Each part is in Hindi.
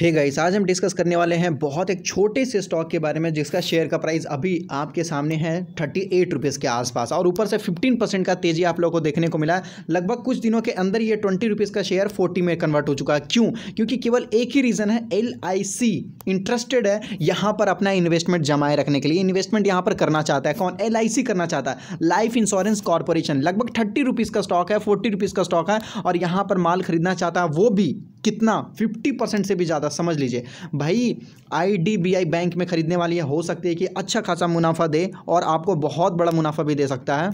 हे गाइस आज हम डिस्कस करने वाले हैं बहुत एक छोटे से स्टॉक के बारे में जिसका शेयर का प्राइस अभी आपके सामने है थर्टी एट रुपीज़ के आसपास और ऊपर से फिफ्टीन परसेंट का तेजी आप लोगों को देखने को मिला लगभग कुछ दिनों के अंदर ये ट्वेंटी रुपीज़ का शेयर फोर्टी में कन्वर्ट हो चुका है क्यों क्योंकि केवल एक ही रीज़न है एल इंटरेस्टेड है यहाँ पर अपना इन्वेस्टमेंट जमाए रखने के लिए इन्वेस्टमेंट यहाँ पर करना चाहता है कौन एल करना चाहता है लाइफ इंश्योरेंस कॉरपोरेशन लगभग थर्टी रुपीज़ का स्टॉक है फोर्टी रुपीज़ का स्टॉक है और यहाँ पर माल खरीदना चाहता है वो भी कितना 50 परसेंट से भी ज़्यादा समझ लीजिए भाई आईडीबीआई बैंक में ख़रीदने वाली है हो सकती है कि अच्छा खासा मुनाफा दे और आपको बहुत बड़ा मुनाफा भी दे सकता है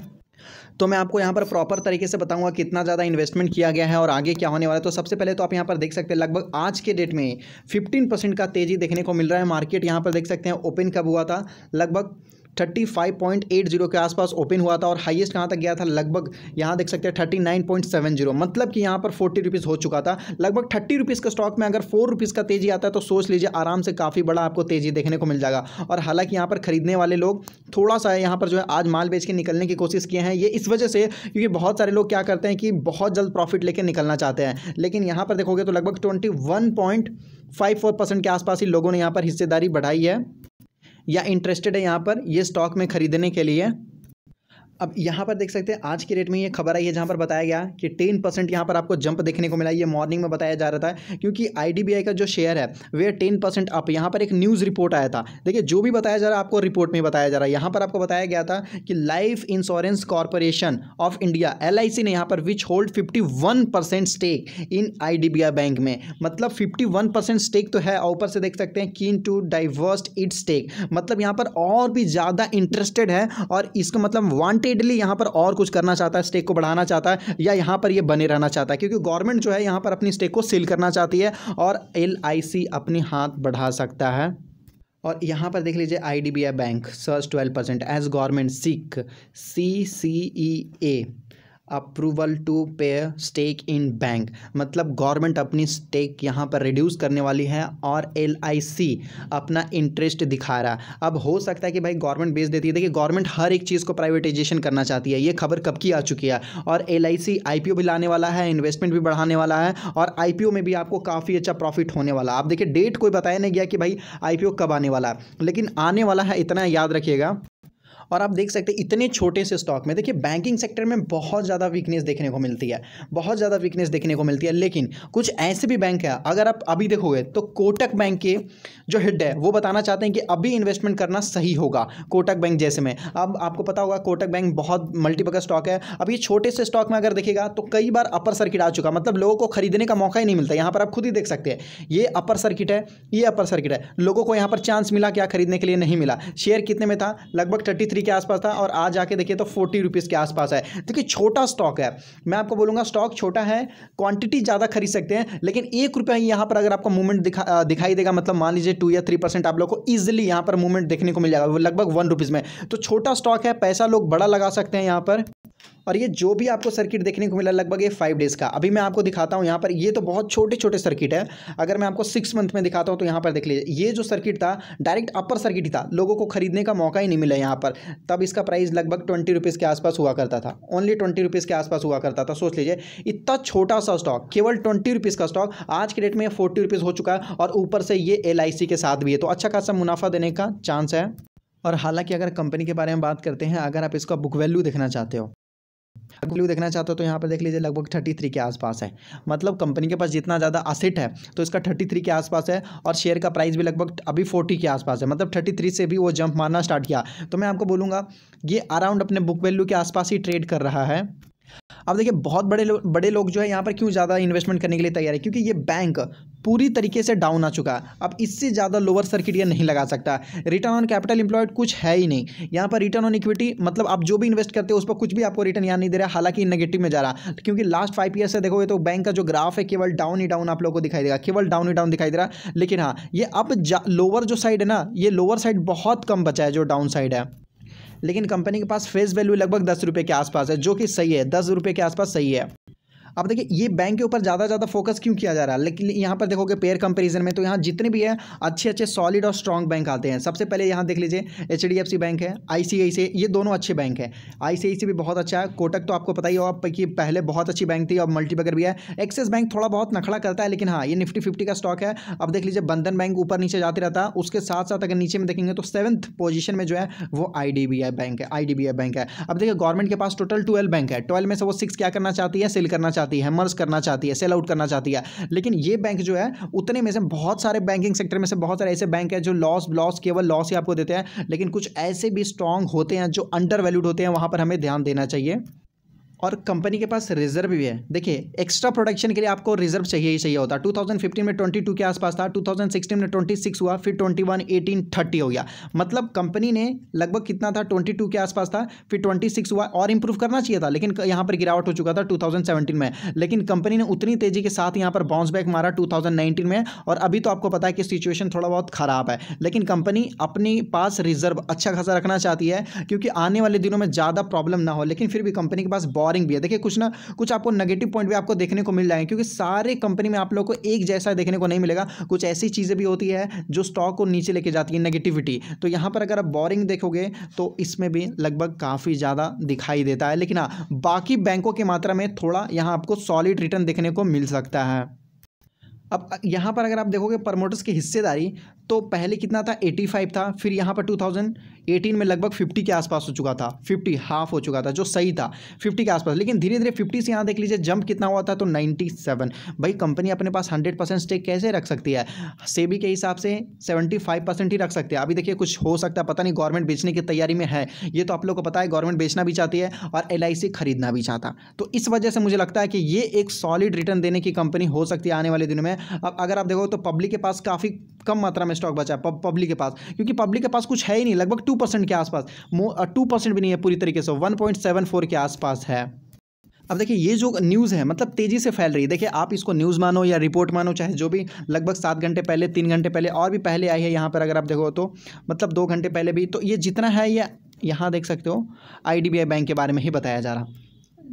तो मैं आपको यहाँ पर प्रॉपर तरीके से बताऊँगा कितना ज़्यादा इन्वेस्टमेंट किया गया है और आगे क्या होने वाला है तो सबसे पहले तो आप यहाँ पर देख सकते हैं लगभग आज के डेट में फिफ्टीन परसेंट का तेज़ी देखने को मिल रहा है मार्केट यहाँ पर देख सकते हैं ओपन कब हुआ था लगभग thirty five point eight zero के आसपास ओपन हुआ था और हाईएस्ट कहाँ तक गया था लगभग यहाँ देख सकते हैं thirty nine point seven zero मतलब कि यहाँ पर फोर्टी रुपीज़ हो चुका था लगभग थर्टी रुपीज़ का स्टॉक में अगर फोर रुपीज़ का तेज़ी आता है तो सोच लीजिए आराम से काफ़ी बड़ा आपको तेज़ी देखने को मिल जाएगा और हालांकि यहाँ पर खरीदने वाले लोग थोड़ा सा यहाँ पर जो है आज माल बेच के निकलने की कोशिश किए हैं ये इस वजह से क्योंकि बहुत सारे लोग क्या करते हैं कि बहुत जल्द प्रॉफिट लेकर निकलना चाहते हैं लेकिन यहाँ पर देखोगे तो लगभग twenty one point five four percent के आसपास ही लोगों ने यहाँ पर हिस्सेदारी बढ़ाई है या इंटरेस्टेड है यहाँ पर ये स्टॉक में खरीदने के लिए अब यहाँ पर देख सकते हैं आज के रेट में ये खबर आई है जहाँ पर बताया गया कि टेन परसेंट यहाँ पर आपको जंप देखने को मिला ये मॉर्निंग में बताया जा रहा था क्योंकि आई का जो शेयर है वे टेन परसेंट अप यहाँ पर एक न्यूज़ रिपोर्ट आया था देखिए जो भी बताया जा रहा है आपको रिपोर्ट में बताया जा रहा है यहाँ पर आपको बताया गया था कि life insurance corporation of India L ने यहाँ पर which hold fifty stake in I bank में मतलब फिफ्टी स्टेक तो है ऊपर से देख सकते हैं किन टू डाइवर्स इट स्टेक मतलब यहाँ पर और भी ज़्यादा इंटरेस्टेड है और इसको मतलब वांट अनवॉन्टेडली यहाँ पर और कुछ करना चाहता है स्टेक को बढ़ाना चाहता है या यहाँ पर ये बने रहना चाहता है क्योंकि गवर्नमेंट जो है यहाँ पर अपनी स्टेक को सेल करना चाहती है और एल अपने हाथ बढ़ा सकता है और यहाँ पर देख लीजिए I bank surge twelve percent as government seeks C C E A approval to pare stake in bank मतलब गवर्नमेंट अपनी स्टेक यहाँ पर रिड्यूस करने वाली है और एल अपना इंटरेस्ट दिखा रहा अब हो सकता है कि भाई गवर्नमेंट बेच देती है देखिए गवर्नमेंट हर एक चीज़ को प्राइवेटाइजेशन करना चाहती है ये खबर कब की आ चुकी है और एल आई भी लाने वाला है इन्वेस्टमेंट भी बढ़ाने वाला है और आई में भी आपको काफ़ी अच्छा प्रॉफिट होने वाला आप देखिए डेट कोई बताया नहीं गया कि भाई आई कब आने वाला है लेकिन आने वाला है इतना याद रखिएगा और आप देख सकते हैं इतने छोटे से स्टॉक में देखिए बैंकिंग सेक्टर में बहुत ज़्यादा वीकनेस देखने को मिलती है बहुत ज़्यादा वीकनेस देखने को मिलती है लेकिन कुछ ऐसे भी बैंक है अगर आप अभी देखोगे तो कोटक बैंक के जो हेड है वो बताना चाहते हैं कि अभी इन्वेस्टमेंट करना सही होगा कोटक बैंक जैसे में अब आपको पता होगा कोटक बैंक बहुत मल्टीपल स्टॉक है अब ये छोटे से स्टॉक में अगर देखेगा तो कई बार अपर सर्किट आ चुका मतलब लोगों को खरीदने का मौका ही नहीं मिलता यहाँ पर आप खुद ही देख सकते हैं ये अपर सर्किट है ये अपर सर्किट है लोगों को यहाँ पर चांस मिला क्या खरीदने के लिए नहीं मिला शेयर कितने में था लगभग थर्टी थ्री के आसपास था और आज जाके देखिए तो फोर्टी रुपीज़ के आसपास है देखिए तो छोटा स्टॉक है मैं आपको बोलूँगा स्टॉक छोटा है क्वांटिटी ज़्यादा खरीद सकते हैं लेकिन एक रुपया यहाँ पर अगर आपको मूवमेंट दिखा दिखाई देगा मतलब मान लीजिए टू या थ्री परसेंट आप लोग को ईजिली यहाँ पर मूवमेंट देखने को मिल जाएगा लगभग वन रुपीज़ में तो छोटा स्टॉक है पैसा लोग बड़ा लगा सकते हैं यहाँ पर और ये जो भी आपको सर्किट देखने को मिला लगभग ये फाइव डेज़ का अभी मैं आपको दिखाता हूँ यहाँ पर ये तो बहुत छोटे छोटे सर्किट है अगर मैं आपको सिक्स मंथ में दिखाता हूँ तो यहाँ पर देख लीजिए ये जो सर्किट था डायरेक्ट अपर सर्किट ही था लोगों को खरीदने का मौका ही नहीं मिला यहाँ पर तब इसका प्राइस लगभग ट्वेंटी रुपीज़ के आसपास हुआ करता था ओनली ट्वेंटी रुपीज़ के आसपास हुआ करता था सोच लीजिए इतना छोटा सा स्टॉक केवल ट्वेंटी रुपीज़ का स्टॉक आज के डेट में फोर्टी रुपीज़ हो चुका है और ऊपर से ये एल के साथ भी है तो अच्छा खासा मुनाफा देने का चांस है और हालांकि अगर कंपनी के बारे में बात करते हैं अगर आप इसका बुक वैल्यू देखना चाहते हो बुक वैल्यू देखना चाहते हो तो यहाँ पर देख लीजिए लगभग थर्टी थ्री के आसपास है मतलब कंपनी के पास जितना ज़्यादा असेट है तो इसका थर्टी थ्री के आसपास है और शेयर का प्राइस भी लगभग अभी फोर्टी के आसपास है मतलब थर्टी थ्री से भी वो जंप मारना स्टार्ट किया तो मैं आपको बोलूँगा ये अराउंड अपने बुक वैल्यू के आसपास ही ट्रेड कर रहा है अब देखिए बहुत बड़े लो, बड़े लोग जो है यहाँ पर क्यों ज़्यादा इन्वेस्टमेंट करने के लिए तैयार है क्योंकि ये बैंक पूरी तरीके से डाउन आ चुका अब इससे ज़्यादा लोअर सर्किट ये नहीं लगा सकता रिटर्न ऑन कैपिटल इंप्लॉयड कुछ है ही नहीं यहाँ पर रिटर्न ऑन इक्विटी मतलब आप जो भी इन्वेस्ट करते हो उस पर कुछ भी आपको रिटर्न यहाँ नहीं दे रहा हालांकि नेगेटिव में जा रहा क्योंकि लास्ट फाइव ईयर से देखोगे तो बैंक का जो ग्राफ है केवल डाउन ही डाउन आप लोगों को दिखाई देगा केवल डाउन ही डाउन दिखाई दे रहा लेकिन हाँ ये अब लोअर जो साइड है ना ये लोअर साइड बहुत कम बचा है जो डाउन साइड है लेकिन कंपनी के पास फेस वैल्यू लगभग दस रुपये के आसपास है जो कि सही है दस रुपये के आसपास सही है अब देखिए ये बैंक के ऊपर ज़्यादा ज़्यादा फोकस क्यों किया जा रहा है लेकिन यहाँ पर देखोगे पेयर कंपेरिजन में तो यहाँ जितने भी है अच्छे अच्छे सॉलिड और स्ट्रॉन्ग बैंक आते हैं सबसे पहले यहाँ देख लीजिए एच बैंक है आई ये दोनों अच्छे बैंक है आई भी बहुत अच्छा है कोटक तो आपको पता ही आप कि पहले बहुत अच्छी बैंक थी और मल्टीबगर भी है एक्सिस बैंक थोड़ा बहुत नखड़ा करता है लेकिन हाँ ये निफ्टी फिफ्टी का स्टॉक है अब देख लीजिए बंधन बैंक ऊपर नीचे जाते रहता है उसके साथ साथ अगर नीचे में देखेंगे तो सेवन्थ पोजिशन में जो है वो आई बैंक है आई बैंक है अब देखिए गवर्नमेंट के पास टोटल ट्वेल्व बैंक है ट्वेल्व में से वो सिक्स क्या करना चाहती है सेल करना चाहती चाहती है मर्ज करना चाहती है सेल आउट करना चाहती है लेकिन ये बैंक जो है उतने में से बहुत सारे बैंकिंग सेक्टर में से बहुत सारे ऐसे बैंक है जो लॉस लॉस केवल लॉस ही आपको देते हैं लेकिन कुछ ऐसे भी स्ट्रांग होते हैं जो अंडर वैल्यूड होते हैं वहाँ पर हमें ध्यान देना चाहिए और कंपनी के पास रिजर्व भी है देखिए एक्स्ट्रा प्रोडक्शन के लिए आपको रिजर्व चाहिए ही चाहिए होता 2015 में 22 के आसपास था 2016 में 26 हुआ फिर 21, 18, 30 हो गया मतलब कंपनी ने लगभग कितना था 22 के आसपास था फिर 26 हुआ और इंप्रूव करना चाहिए था लेकिन यहाँ पर गिरावट हो चुका था टू में लेकिन कंपनी ने उतनी तेज़ी के साथ यहाँ पर बाउंस बैक मारा टू में और अभी तो आपको पता है कि सिचुएशन थोड़ा बहुत ख़राब है लेकिन कंपनी अपने पास रिजर्व अच्छा खासा रखना चाहती है क्योंकि आने वाले दिनों में ज़्यादा प्रॉब्लम ना हो लेकिन फिर भी कंपनी के पास बॉल बोरिंग भी है देखिए कुछ ना कुछ आपको नेगेटिव पॉइंट भी आपको देखने को मिल जाएंगे क्योंकि सारे कंपनी में आप लोग को एक जैसा देखने को नहीं मिलेगा कुछ ऐसी चीज़ें भी होती है जो स्टॉक को नीचे लेके जाती है नेगेटिविटी तो यहाँ पर अगर आप बोरिंग देखोगे तो इसमें भी लगभग काफ़ी ज़्यादा दिखाई देता है लेकिन हाँ बाकी बैंकों की मात्रा में थोड़ा यहाँ आपको सॉलिड रिटर्न देखने को मिल सकता है अब यहाँ पर अगर आप देखोगे प्रमोटर्स की हिस्सेदारी तो पहले कितना था 85 था फिर यहाँ पर एटीन में लगभग फिफ्टी के आसपास हो चुका था फिफ्टी हाफ हो चुका था जो सही था फिफ्टी के आसपास लेकिन धीरे धीरे फिफ्टी से यहाँ देख लीजिए जंप कितना हुआ था तो नाइन्टी सेवन भाई कंपनी अपने पास हंड्रेड परसेंट स्टेक कैसे रख सकती है सेबी के हिसाब से सेवेंटी फाइव परसेंट ही रख सकते हैं अभी देखिए कुछ हो सकता है पता नहीं गवर्नमेंट बेचने की तैयारी में है ये तो आप लोग को पता है गवर्नमेंट बेचना भी चाहती है और एल खरीदना भी चाहता तो इस वजह से मुझे लगता है कि ये एक सॉलिड रिटर्न देने की कंपनी हो सकती है आने वाले दिनों में अब अगर आप देखो तो पब्लिक के पास काफ़ी कम मात्रा में स्टॉक बचा है पब्लिक के पास क्योंकि पब्लिक के पास कुछ है ही नहीं लगभग टू टू परसेंट के आसपास टू परसेंट भी नहीं है पूरी तरीके से वन पॉइंट सेवन फोर के आसपास है अब देखिए ये जो न्यूज़ है मतलब तेज़ी से फैल रही है देखिए आप इसको न्यूज़ मानो या रिपोर्ट मानो चाहे जो भी लगभग सात घंटे पहले तीन घंटे पहले और भी पहले आई है यहाँ पर अगर आप देखो तो मतलब दो घंटे पहले भी तो ये जितना है ये यहाँ देख सकते हो आई बैंक के बारे में ही बताया जा रहा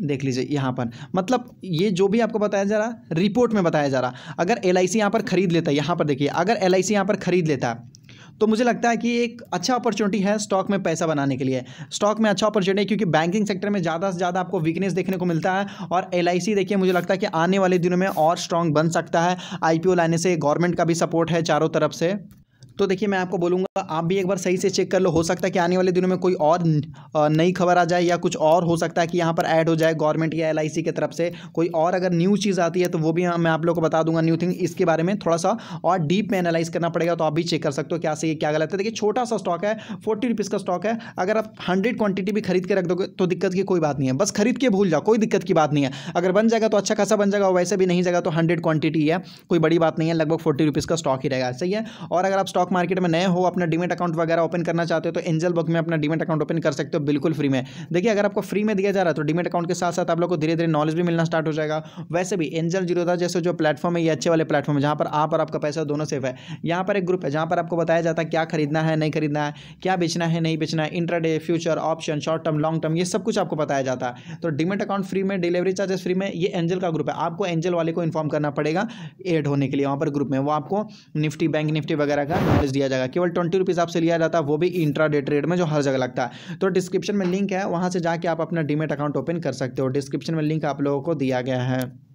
देख लीजिए यहाँ पर मतलब ये जो भी आपको बताया जा रहा रिपोर्ट में बताया जा रहा अगर एल आई यहाँ पर खरीद लेता है यहाँ पर देखिए अगर एल आई यहाँ पर खरीद लेता है तो मुझे लगता है कि एक अच्छा अपॉर्चुनिटी है स्टॉक में पैसा बनाने के लिए स्टॉक में अच्छा अपॉर्चुनिटी है क्योंकि बैंकिंग सेक्टर में ज़्यादा से ज़्यादा आपको वीकनेस देखने को मिलता है और एल देखिए मुझे लगता है कि आने वाले दिनों में और स्ट्रांग बन सकता है आई लाने से गवर्नमेंट का भी सपोर्ट है चारों तरफ से तो देखिए मैं आपको बोलूँगा आप भी एक बार सही से चेक कर लो हो सकता है कि आने वाले दिनों में कोई और नई खबर आ जाए या कुछ और हो सकता है कि यहाँ पर ऐड हो जाए गवर्नमेंट या एल की तरफ से कोई और अगर न्यू चीज़ आती है तो वो भी मैं आप लोग को बता दूंगा न्यू थिंग इसके बारे में थोड़ा सा और डीप में एनालाइज करना पड़ेगा तो आप भी चेक कर सकते हो क्या सही क्या गलत है देखिए छोटा सा स्टॉक है फोर्टी रुपीज़ का स्टॉक है अगर आप हंड्रेड क्वांटिटी भी खरीद के रख दोगे तो दिक्कत की कोई बात नहीं है बस खरीद के भूल जाओ कोई दिक्कत की बात नहीं है अगर बन जाएगा तो अच्छा खासा बन जाएगा वैसे भी नहीं जाएगा तो हंड्रेड क्वांटिटी है कोई बड़ी बात नहीं है लगभग फोर्टी रुपीज़ का स्टॉक ही रहेगा सही है और अगर आप स्टॉक मार्केट में नए हो अपना डिमेट अकाउंट वगैरह ओपन करना चाहते हो तो एंजल बुक में अपना डिमेट अकाउंट ओपन कर सकते हो बिल्कुल फ्री में देखिए अगर आपको फ्री में दिया जा रहा है तो डिमेट अकाउंट के साथ साथ आप लोग को धीरे धीरे नॉलेज भी मिलना स्टार्ट हो जाएगा वैसे भी एंजल जीरो जैसे जो प्लेटफॉर्म है ये अच्छे वाले प्लेटफॉर्म है जहाँ पर आप और आपका पैसा दोनों सेफ है यहाँ पर एक ग्रुप है जहाँ पर आपको बताया जाता है क्या खरीदना है नहीं खरीदना है क्या बेचना है नहीं बेचना है intraday future option short term long term ये सब कुछ आपको बताया जाता है तो डिमेट अकाउंट फ्री में डिलीवरी चार्जेस फ्री में ये एंजल का ग्रुप है आपको एंजल वाले को इन्फॉर्म करना पड़ेगा एड होने के लिए वहाँ पर ग्रुप में वो आपको निफ्टी बैंक निफ्टी वगैरह का बोनस दिया जाएगा केवल ट्वेंटी रुपीज़ आपसे लिया जाता है वो भी इंट्रा डे ट्रेड में जो हर जगह लगता है तो डिस्क्रिप्शन में लिंक है वहाँ से जाके आप अपना डीमेट अकाउंट ओपन कर सकते हो डिस्क्रिप्शन में लिंक आप लोगों को दिया गया है